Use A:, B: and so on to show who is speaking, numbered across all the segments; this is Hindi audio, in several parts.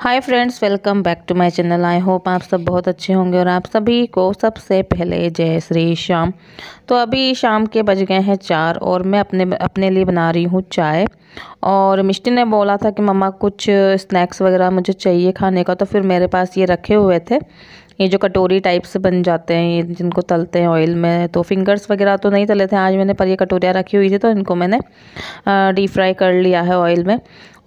A: Hi friends welcome back to my channel I hope आप सब बहुत अच्छे होंगे और आप सभी को सबसे पहले जय श्री श्याम तो अभी शाम के बज गए हैं चार और मैं अपने अपने लिए बना रही हूँ चाय और मिष्टी ने बोला था कि मम्मा कुछ स्नैक्स वगैरह मुझे चाहिए खाने का तो फिर मेरे पास ये रखे हुए थे ये जो कटोरी टाइप से बन जाते हैं जिनको तलते हैं ऑयल में तो फिंगर्स वगैरह तो नहीं तले थे आज मैंने पर ये कटोरियाँ रखी हुई थी तो इनको मैंने डीप फ्राई कर लिया है ऑयल में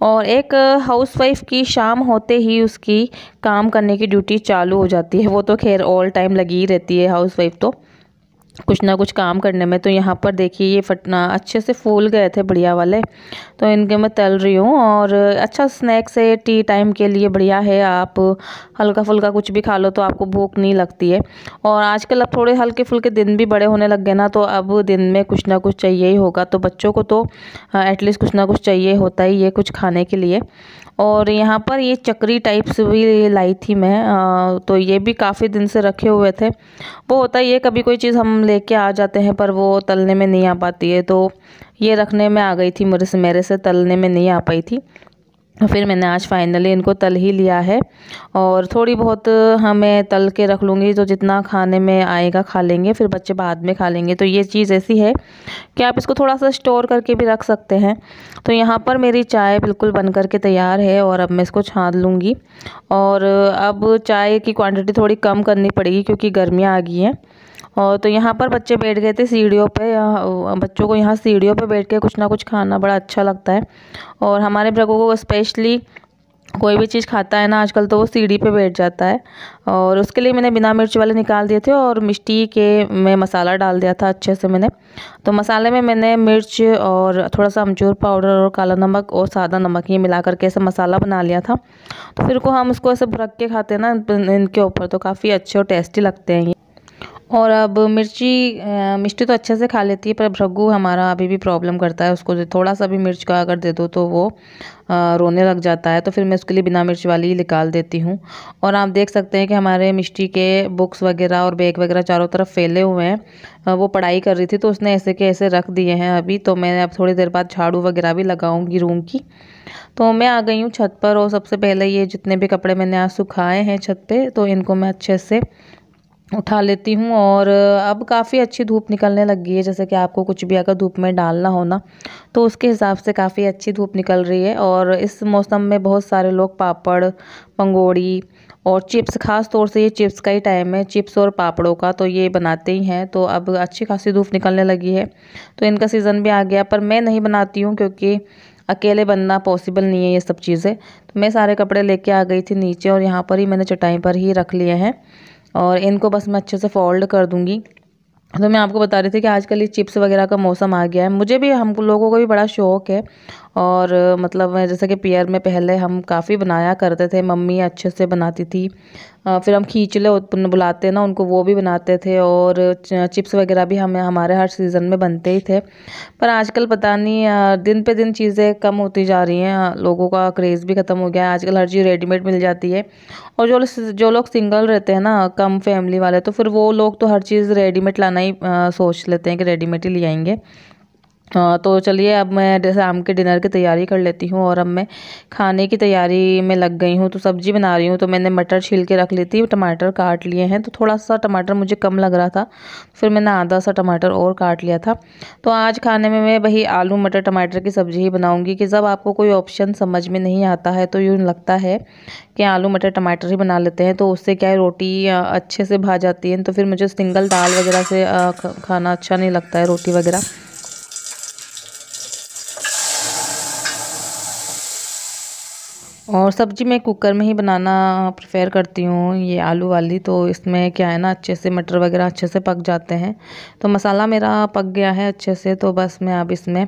A: और एक हाउसवाइफ की शाम होते ही उसकी काम करने की ड्यूटी चालू हो जाती है वो तो खैर ऑल टाइम लगी ही रहती है हाउसवाइफ तो कुछ ना कुछ काम करने में तो यहाँ पर देखिए ये फटना अच्छे से फूल गए थे बढ़िया वाले तो इनके मैं तल रही हूँ और अच्छा स्नैक्स है टी टाइम के लिए बढ़िया है आप हल्का फुल्का कुछ भी खा लो तो आपको भूख नहीं लगती है और आजकल अब थोड़े हल्के फुल्के दिन भी बड़े होने लग गए ना तो अब दिन में कुछ ना कुछ चाहिए ही होगा तो बच्चों को तो एटलीस्ट हाँ, कुछ ना कुछ चाहिए होता ही है कुछ खाने के लिए और यहाँ पर ये चक्री टाइप्स भी लाई थी मैं तो ये भी काफ़ी दिन से रखे हुए थे वो होता ही है कभी कोई चीज़ हम लेके आ जाते हैं पर वो तलने में नहीं आ पाती है तो ये रखने में आ गई थी मेरे से मेरे से तलने में नहीं आ पाई थी फिर मैंने आज फाइनली इनको तल ही लिया है और थोड़ी बहुत हमें तल के रख लूँगी तो जितना खाने में आएगा खा लेंगे फिर बच्चे बाद में खा लेंगे तो ये चीज़ ऐसी है कि आप इसको थोड़ा सा स्टोर करके भी रख सकते हैं तो यहाँ पर मेरी चाय बिल्कुल बन कर के तैयार है और अब मैं इसको छान लूँगी और अब चाय की क्वान्टिटी थोड़ी कम करनी पड़ेगी क्योंकि गर्मियाँ आ गई हैं और तो यहाँ पर बच्चे बैठ गए थे सीढ़ियों पे यहाँ बच्चों को यहाँ सीढ़ियों पे बैठ के कुछ ना कुछ खाना बड़ा अच्छा लगता है और हमारे प्रभु को स्पेशली कोई भी चीज़ खाता है ना आजकल तो वो सीढ़ी पे बैठ जाता है और उसके लिए मैंने बिना मिर्च वाले निकाल दिए थे और मिट्टी के में मसाला डाल दिया था अच्छे से मैंने तो मसाले में मैंने मिर्च और थोड़ा सा अमचूर पाउडर और काला नमक और सादा नमक ये मिला करके ऐसा मसाला बना लिया था तो फिर को हम उसको ऐसे भरक के खाते हैं ना इनके ऊपर तो काफ़ी अच्छे और टेस्टी लगते हैं ये और अब मिर्ची मिर्ची तो अच्छे से खा लेती है पर भ्रगू हमारा अभी भी प्रॉब्लम करता है उसको थोड़ा सा भी मिर्च का अगर दे दो तो वो रोने लग जाता है तो फिर मैं उसके लिए बिना मिर्च वाली ही निकाल देती हूँ और आप देख सकते हैं कि हमारे मिष्टी के बुक्स वगैरह और बैग वगैरह चारों तरफ फैले हुए हैं वो पढ़ाई कर रही थी तो उसने ऐसे के ऐसे रख दिए हैं अभी तो मैं अब थोड़ी देर बाद झाड़ू वगैरह भी लगाऊंगी रूम की तो मैं आ गई हूँ छत पर और सबसे पहले ये जितने भी कपड़े मैंने आज सुखाए हैं छत पर तो इनको मैं अच्छे से उठा लेती हूँ और अब काफ़ी अच्छी धूप निकलने लगी है जैसे कि आपको कुछ भी अगर धूप में डालना हो ना तो उसके हिसाब से काफ़ी अच्छी धूप निकल रही है और इस मौसम में बहुत सारे लोग पापड़ पंगोड़ी और चिप्स खास तौर से ये चिप्स का ही टाइम है चिप्स और पापड़ों का तो ये बनाते ही हैं तो अब अच्छी खासी धूप निकलने लगी है तो इनका सीज़न भी आ गया पर मैं नहीं बनाती हूँ क्योंकि अकेले बनना पॉसिबल नहीं है ये सब चीज़ें तो मैं सारे कपड़े लेके आ गई थी नीचे और यहाँ पर ही मैंने चटाई पर ही रख लिए हैं और इनको बस मैं अच्छे से फोल्ड कर दूँगी तो मैं आपको बता रही थी कि आजकल ये चिप्स वगैरह का मौसम आ गया है मुझे भी हम लोगों को भी बड़ा शौक है और मतलब जैसे कि पेयर में पहले हम काफ़ी बनाया करते थे मम्मी अच्छे से बनाती थी फिर हम खींचले बुलाते ना उनको वो भी बनाते थे और चिप्स वगैरह भी हमें हमारे हर सीज़न में बनते ही थे पर आजकल पता नहीं दिन पे दिन चीज़ें कम होती जा रही हैं लोगों का क्रेज़ भी ख़त्म हो गया है आजकल हर चीज़ रेडीमेड मिल जाती है और जो जो लोग सिंगल रहते हैं ना कम फैमिली वाले तो फिर वो लोग तो हर चीज़ रेडीमेड लाना ही सोच लेते हैं कि रेडीमेड ही ले आएंगे तो चलिए अब मैं जैसे शाम के डिनर की तैयारी कर लेती हूँ और अब मैं खाने की तैयारी में लग गई हूँ तो सब्ज़ी बना रही हूँ तो मैंने मटर छील के रख ली थी टमाटर काट लिए हैं तो थोड़ा सा टमाटर मुझे कम लग रहा था फिर मैंने आधा सा टमाटर और काट लिया था तो आज खाने में मैं वही आलू मटर टमाटर की सब्ज़ी ही बनाऊँगी कि जब आपको कोई ऑप्शन समझ में नहीं आता है तो यूँ लगता है कि आलू मटर टमाटर ही बना लेते हैं तो उससे क्या है रोटी अच्छे से भा जाती है तो फिर मुझे सिंगल दाल वगैरह से खाना अच्छा नहीं लगता है रोटी वगैरह और सब्ज़ी मैं कुकर में ही बनाना प्रेफर करती हूँ ये आलू वाली तो इसमें क्या है ना अच्छे से मटर वगैरह अच्छे से पक जाते हैं तो मसाला मेरा पक गया है अच्छे से तो बस मैं अब इसमें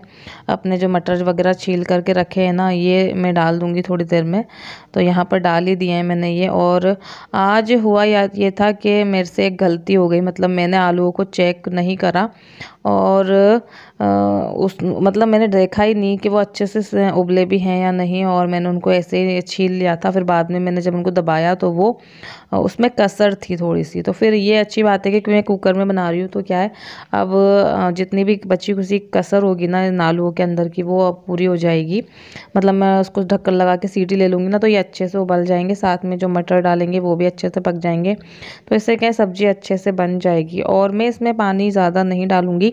A: अपने जो मटर वगैरह छील करके रखे हैं ना ये मैं डाल दूँगी थोड़ी देर में तो यहाँ पर डाल ही दिए हैं मैंने ये और आज हुआ याद ये था कि मेरे से एक गलती हो गई मतलब मैंने आलूओं को चेक नहीं करा और उस मतलब मैंने देखा ही नहीं कि वो अच्छे से उबले भी हैं या नहीं और मैंने उनको ऐसे ही छील लिया था फिर बाद में मैंने जब उनको दबाया तो वो उसमें कसर थी थोड़ी सी तो फिर ये अच्छी बात है कि मैं कुकर में बना रही हूँ तो क्या है अब जितनी भी बची खुशी कसर होगी ना नालुओं के अंदर की वो अब पूरी हो जाएगी मतलब मैं उसको ढक्कन लगा के सीटी ले लूँगी ना तो ये अच्छे से उबल जाएंगे साथ में जो मटर डालेंगे वो भी अच्छे से पक जाएंगे तो इससे क्या सब्ज़ी अच्छे से बन जाएगी और मैं इसमें पानी ज़्यादा नहीं डालूँगी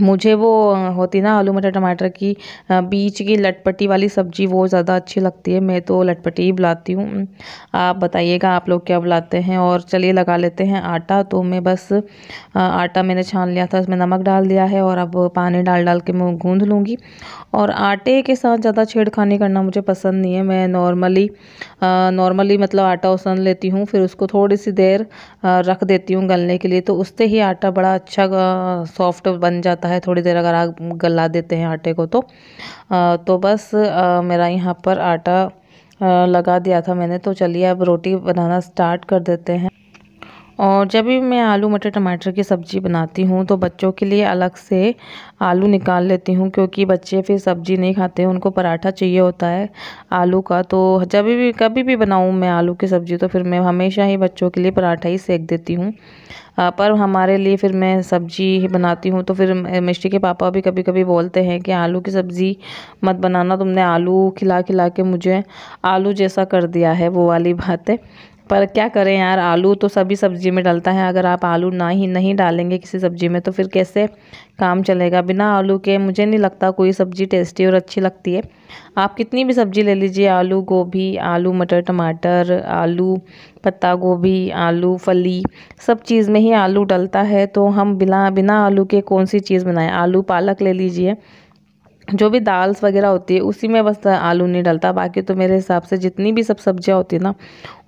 A: मुझे वो होती ना आलू मटर टमाटर की बीच की लटपटी वाली सब्ज़ी वो ज़्यादा अच्छी लगती है मैं तो लटपटी ही बुलाती हूँ आप बताइएगा आप लोग क्या बुलाते हैं और चलिए लगा लेते हैं आटा तो मैं बस आटा मैंने छान लिया था उसमें नमक डाल दिया है और अब पानी डाल डाल के मैं गूँध लूँगी और आटे के साथ ज़्यादा छेड़खानी करना मुझे पसंद नहीं है मैं नॉर्मली नॉर्मली मतलब आटा उसन लेती हूँ फिर उसको थोड़ी सी देर रख देती हूँ गलने के लिए तो उससे ही आटा बड़ा अच्छा सॉफ्ट बन जाता जाता है थोड़ी देर अगर आग गला देते हैं आटे को तो तो बस मेरा यहाँ पर आटा लगा दिया था मैंने तो चलिए अब रोटी बनाना स्टार्ट कर देते हैं और जब भी मैं आलू मटर टमाटर की सब्ज़ी बनाती हूँ तो बच्चों के लिए अलग से आलू निकाल लेती हूँ क्योंकि बच्चे फिर सब्ज़ी नहीं खाते उनको पराठा चाहिए होता है आलू का तो जब भी कभी भी बनाऊँ मैं आलू की सब्ज़ी तो फिर मैं हमेशा ही बच्चों के लिए पराठा ही सेक देती हूँ पर हमारे लिए फिर मैं सब्ज़ी ही बनाती हूँ तो फिर मिश्री के पापा भी कभी कभी बोलते हैं कि आलू की सब्ज़ी मत बनाना तुमने आलू खिला खिला के मुझे आलू जैसा कर दिया है वो वाली बात है पर क्या करें यार आलू तो सभी सब्ज़ी में डलता है अगर आप आलू ना ही नहीं डालेंगे किसी सब्ज़ी में तो फिर कैसे काम चलेगा बिना आलू के मुझे नहीं लगता कोई सब्ज़ी टेस्टी और अच्छी लगती है आप कितनी भी सब्ज़ी ले लीजिए आलू गोभी आलू मटर टमाटर आलू पत्ता गोभी आलू फली सब चीज़ में ही आलू डलता है तो हम बिना बिना आलू के कौन सी चीज़ बनाएं आलू पालक ले लीजिए जो भी दाल्स वगैरह होती है उसी में बस आलू नहीं डलता बाकी तो मेरे हिसाब से जितनी भी सब सब्जियां होती है ना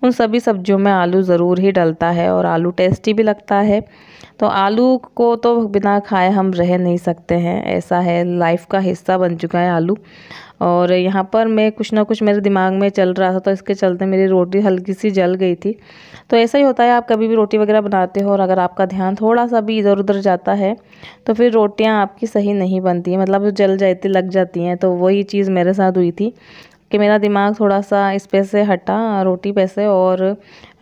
A: उन सभी सब्जियों में आलू ज़रूर ही डलता है और आलू टेस्टी भी लगता है तो आलू को तो बिना खाए हम रह नहीं सकते हैं ऐसा है लाइफ का हिस्सा बन चुका है आलू और यहाँ पर मैं कुछ ना कुछ मेरे दिमाग में चल रहा था तो इसके चलते मेरी रोटी हल्की सी जल गई थी तो ऐसा ही होता है आप कभी भी रोटी वगैरह बनाते हो और अगर आपका ध्यान थोड़ा सा भी इधर उधर जाता है तो फिर रोटियाँ आपकी सही नहीं बनती हैं मतलब जल जाती लग जाती हैं तो वही चीज़ मेरे साथ हुई थी कि मेरा दिमाग थोड़ा सा इस पे से हटा रोटी पे से और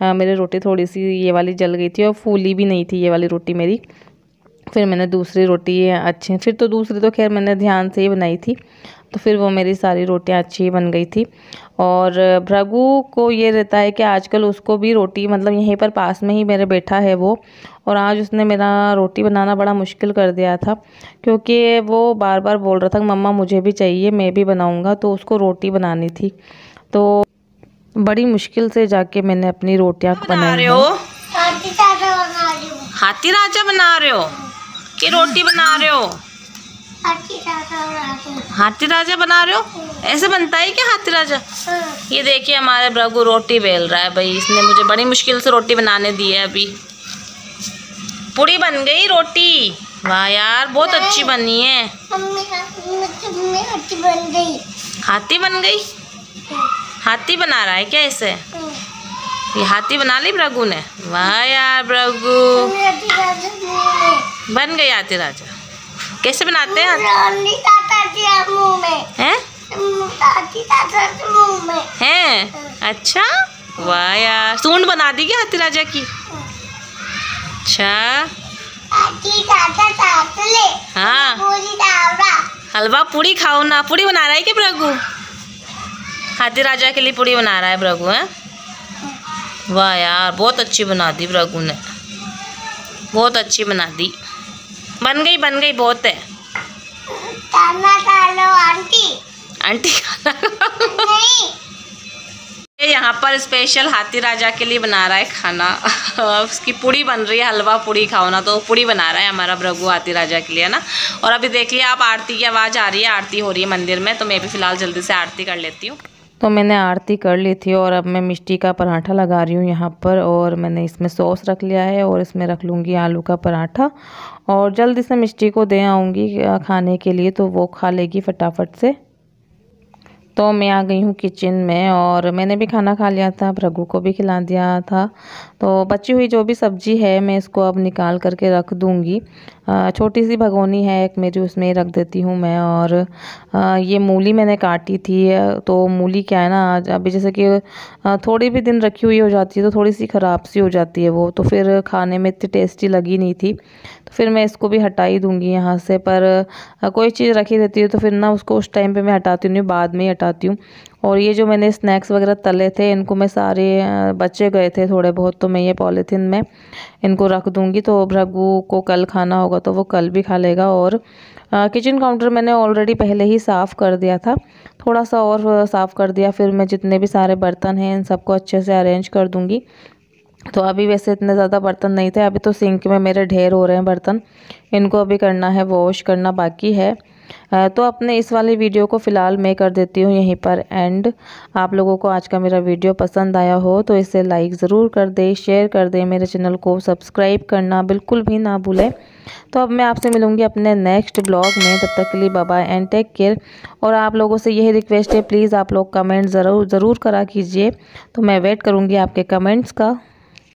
A: आ, मेरी रोटी थोड़ी सी ये वाली जल गई थी और फूली भी नहीं थी ये वाली रोटी मेरी फिर मैंने दूसरी रोटी अच्छी फिर तो दूसरी तो खैर मैंने ध्यान से ही बनाई थी तो फिर वो मेरी सारी रोटियां अच्छी बन गई थी और भ्रगु को ये रहता है कि आजकल उसको भी रोटी मतलब यहीं पर पास में ही मेरे बैठा है वो और आज उसने मेरा रोटी बनाना बड़ा मुश्किल कर दिया था क्योंकि वो बार बार बोल रहा था कि मम्मा मुझे भी चाहिए मैं भी बनाऊँगा तो उसको रोटी बनानी थी तो बड़ी मुश्किल से जाके मैंने अपनी रोटियाँ बना हो हाथी राजा बना रहे हो की रोटी बना रहे हो हाथी राजा बना रहे हो ऐसे बनता है क्या हाथी राजा हाँ। ये देखिए हमारे ब्रगू रोटी बेल रहा है भाई इसने मुझे बड़ी मुश्किल से रोटी बनाने दी है अभी पूरी बन गई रोटी वाह यार बहुत अच्छी बनी है हाथी बन गई हाथी बन गई हाँ। हाथी बना रहा है क्या इसे हाँ। ये हाथी बना ली ब्रगू ने वाह यार ब्रगू बन गए आते राजा कैसे बनाते हैं मुंह में हैं हैं अच्छा वाह यार सूंड बना दी क्या हाथी राजा की अच्छा हाँ हलवा पूरी खाओ ना पूरी बना रहा है क्या प्रभु हाथी राजा के लिए पूरी बना रहा है प्रभु है वाह यार बहुत अच्छी बना दी प्रभु ने बहुत अच्छी बना दी बन गई बन गई बहुत है खाना खा लो आंटी आंटी खाना नहीं यहाँ पर स्पेशल हाथी राजा के लिए बना रहा है खाना उसकी पूड़ी बन रही है हलवा पूड़ी खाओ ना तो पूड़ी बना रहा है हमारा भ्रघु हाथी राजा के लिए ना और अभी देख लिया आप आरती की आवाज़ आ रही है आरती हो रही है मंदिर में तो मैं भी फ़िलहाल जल्दी से आरती कर लेती हूँ तो मैंने आरती कर ली थी और अब मैं मिष्टी का पराठा लगा रही हूँ यहाँ पर और मैंने इसमें सॉस रख लिया है और इसमें रख लूँगी आलू का पराठा और जल्द से मिष्टी को दे आऊँगी खाने के लिए तो वो खा लेगी फटाफट से तो मैं आ गई हूँ किचन में और मैंने भी खाना खा लिया था रघु को भी खिला दिया था तो बची हुई जो भी सब्ज़ी है मैं इसको अब निकाल करके रख दूँगी छोटी सी भगोनी है एक मेरी उसमें रख देती हूँ मैं और ये मूली मैंने काटी थी तो मूली क्या है ना आज अभी जैसे कि थोड़ी भी दिन रखी हुई हो जाती है तो थोड़ी सी ख़राब सी हो जाती है वो तो फिर खाने में इतनी टेस्टी लगी नहीं थी तो फिर मैं इसको भी हटा ही दूँगी यहाँ से पर कोई चीज़ रखी रहती है तो फिर ना उसको उस टाइम पर मैं हटाती हूँ बाद में ही हटा बताती हूँ और ये जो मैंने स्नैक्स वगैरह तले थे इनको मैं सारे बचे गए थे थोड़े बहुत तो मैं ये पॉलीथीन में इनको रख दूँगी तो भ्रगू को कल खाना होगा तो वो कल भी खा लेगा और किचन काउंटर मैंने ऑलरेडी पहले ही साफ़ कर दिया था थोड़ा सा और साफ़ कर दिया फिर मैं जितने भी सारे बर्तन हैं इन सबको अच्छे से अरेंज कर दूँगी तो अभी वैसे इतने ज़्यादा बर्तन नहीं थे अभी तो सिंक में मेरे ढेर हो रहे हैं बर्तन इनको अभी करना है वॉश करना बाकी है तो अपने इस वाले वीडियो को फ़िलहाल मैं कर देती हूँ यहीं पर एंड आप लोगों को आज का मेरा वीडियो पसंद आया हो तो इसे लाइक ज़रूर कर दें शेयर कर दें मेरे चैनल को सब्सक्राइब करना बिल्कुल भी ना भूलें तो अब मैं आपसे मिलूंगी अपने नेक्स्ट ब्लॉग में तब तक के लिए बाय एंड टेक केयर और आप लोगों से यही रिक्वेस्ट है प्लीज़ आप लोग कमेंट ज़रूर ज़रूर करा कीजिए तो मैं वेट करूँगी आपके कमेंट्स का